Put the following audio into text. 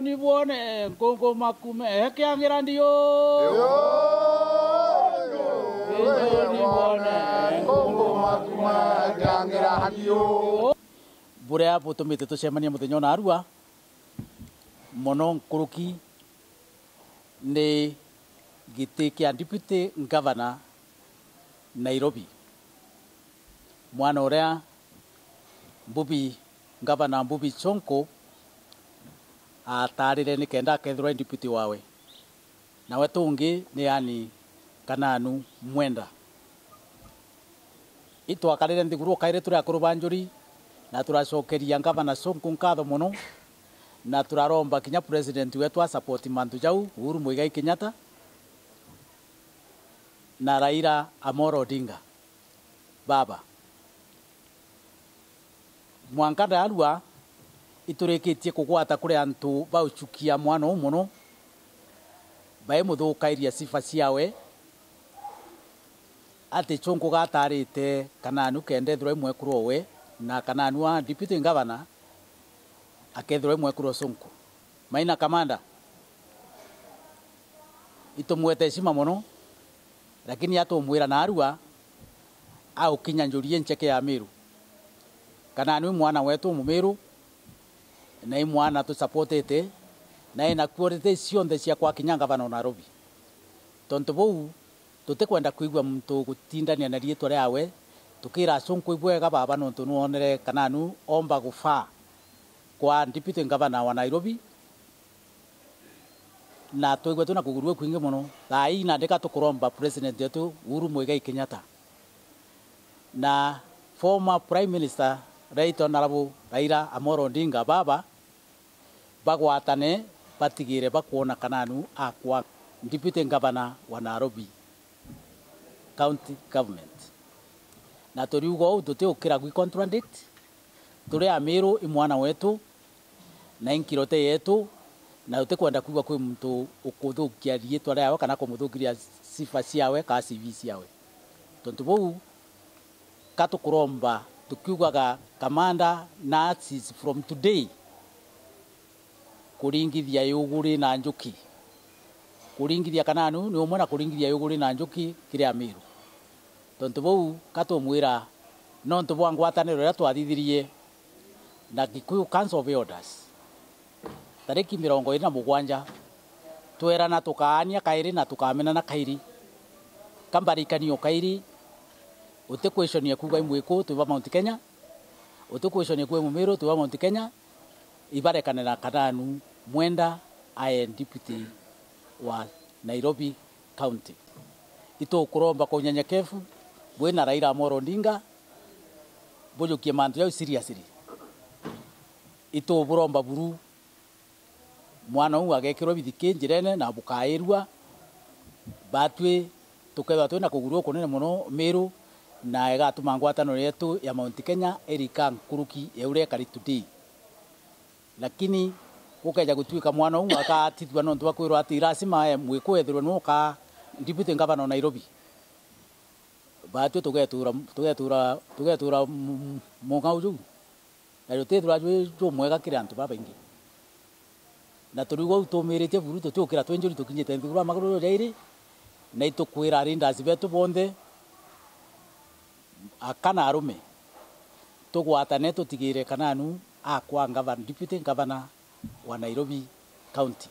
ndiyo nivuone nkungu makume hekeangira ndiyo ndiyo nivuone nkungu makume hekeangira ndiyo mbura ya butumite tucemanie muthenya ona arua mono nkuruki ni giti kia deputy governor Nairobi mwana uria mbubi governor mbubi chonko atarire ni kenda kethirwa wawe nawe tungi ni yani kananu mwenda itwakarire nthiguru kaire turi akuru banjuri na turacokeria ngavana sonku nkatho muno na turaromba kinya president wetu asapoti mantu jau Uhuru Muigai Kenyatta na raira amoro dinga baba mwankada arua iturikitie kugwata kuri antu bauchukia mwana u muno baimuthukaria sifa ciawe ati chungu gatarite kende ukendethirwa imwekuru owe na kanani wa deputy governor akethirwa imwekuru sunku maina kamanda itumwete sima muno lakini atumwira na arua aukinya njurie ncheke ya miru kanani mwana wetu mumiru na imwana tucapotete na kuorete sio inakuorete kwa kinyanga bana na Nairobi tonto bou tutikwenda kuigua muntu gutindania na rietwa yawe tukira acunku ga baba no nontu nuonere nu omba gufa kwa deputy governor wa Nairobi na tuigwe na kugurwe kwingi muno thai na ndika tukuromba president yetu Uhuru Muigai Kenyatta na former prime minister raito narabu raira amoro ndinga baba bagwatane batigire bakuona kananu akwa Deputy Governor wa Nairobi County Government na turi ugo u tuti ukira gwi contradict turi amiru imwana wetu na inkirote yetu na uti kwenda kuigwa kwi mtu ukuthukia riitwa riawe kana kumuthukiria sifa ciawe kana CV ciawe tontu bou katukuromba tukiugaga kamanda nazis from today kuringithia yuguri na njuki kuringithia kananu ni umwe na kuringithia yuguri na njuki kiria amiru tontu bau katumwira nontu bwa ngwataniro ria twathithirie na Gikuyu Council of Elders tariki mirongo iri na mugwanja twerana tukaania kairi na tukamena na kairi kambarikanio kairi question ya kuga imwiku tuwa mount kenya question ya kuga mumiru tuwa mount kenya ibare ivarekanira kadanu mwenda i am deputy wa nairobi county ito itukuromba kwa unyenyekevu bwina raila amolo odinga bujukie mantu siri ito ituburomba buru mwana u agekirwo bithiki njirene na bukairwa batwi tukethwa twina kuguruo kunene muno miru na ĩgatũma ngwatanĩro yetu ya Mount Kenya ĩrika nkuruki ĩureka ritudi lakini gukeja gutwika mwana umwe agatithua nontu wa kwirwo ati lazima mwikwethirwe nuka ndibute governor wa Nairobi batwe tugetura tugetura tugetura muka uju na rutithura jwi jumwega kira antu babaingi na turi gwau tumiritie buru tutiukira twenjuri tukinyite nthiguru wa maguru ria iri na itukwira arindasi betu bonde akana arume tugwatane tutigire kananu akwa ngavana deputy governor wa Nairobi county